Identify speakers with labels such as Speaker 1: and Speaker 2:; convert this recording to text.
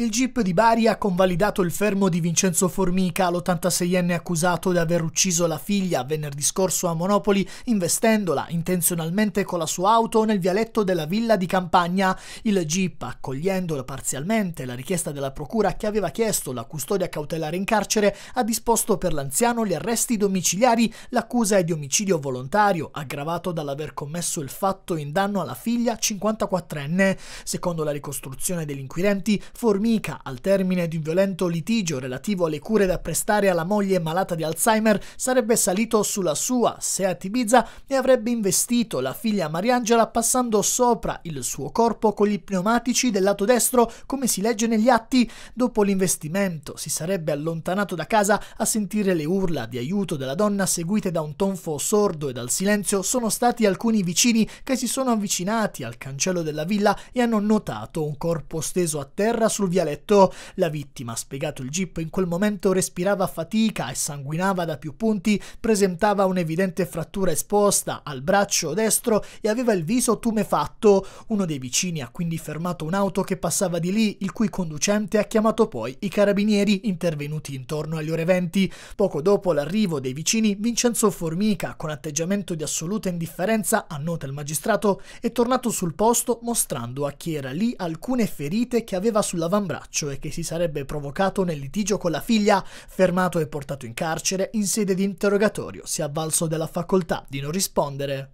Speaker 1: Il GIP di Bari ha convalidato il fermo di Vincenzo Formica, l'86enne accusato di aver ucciso la figlia venerdì scorso a Monopoli, investendola intenzionalmente con la sua auto nel vialetto della villa di campagna. Il GIP, accogliendo parzialmente la richiesta della procura che aveva chiesto la custodia cautelare in carcere, ha disposto per l'anziano gli arresti domiciliari. L'accusa è di omicidio volontario, aggravato dall'aver commesso il fatto in danno alla figlia 54enne. Secondo la ricostruzione degli inquirenti, Formica amica, al termine di un violento litigio relativo alle cure da prestare alla moglie malata di Alzheimer, sarebbe salito sulla sua Seat Ibiza e avrebbe investito la figlia Mariangela passando sopra il suo corpo con gli pneumatici del lato destro, come si legge negli atti. Dopo l'investimento si sarebbe allontanato da casa a sentire le urla di aiuto della donna seguite da un tonfo sordo e dal silenzio sono stati alcuni vicini che si sono avvicinati al cancello della villa e hanno notato un corpo steso a terra sul viale dialetto, la vittima, spiegato il jeep, in quel momento respirava a fatica e sanguinava da più punti, presentava un'evidente frattura esposta al braccio destro e aveva il viso tumefatto. Uno dei vicini ha quindi fermato un'auto che passava di lì, il cui conducente ha chiamato poi i carabinieri intervenuti intorno alle ore 20. Poco dopo l'arrivo dei vicini, Vincenzo Formica, con atteggiamento di assoluta indifferenza, annota il magistrato, è tornato sul posto mostrando a chi era lì alcune ferite che aveva sull'avamposto l'avambraccio e che si sarebbe provocato nel litigio con la figlia, fermato e portato in carcere in sede di interrogatorio, si è avvalso della facoltà di non rispondere.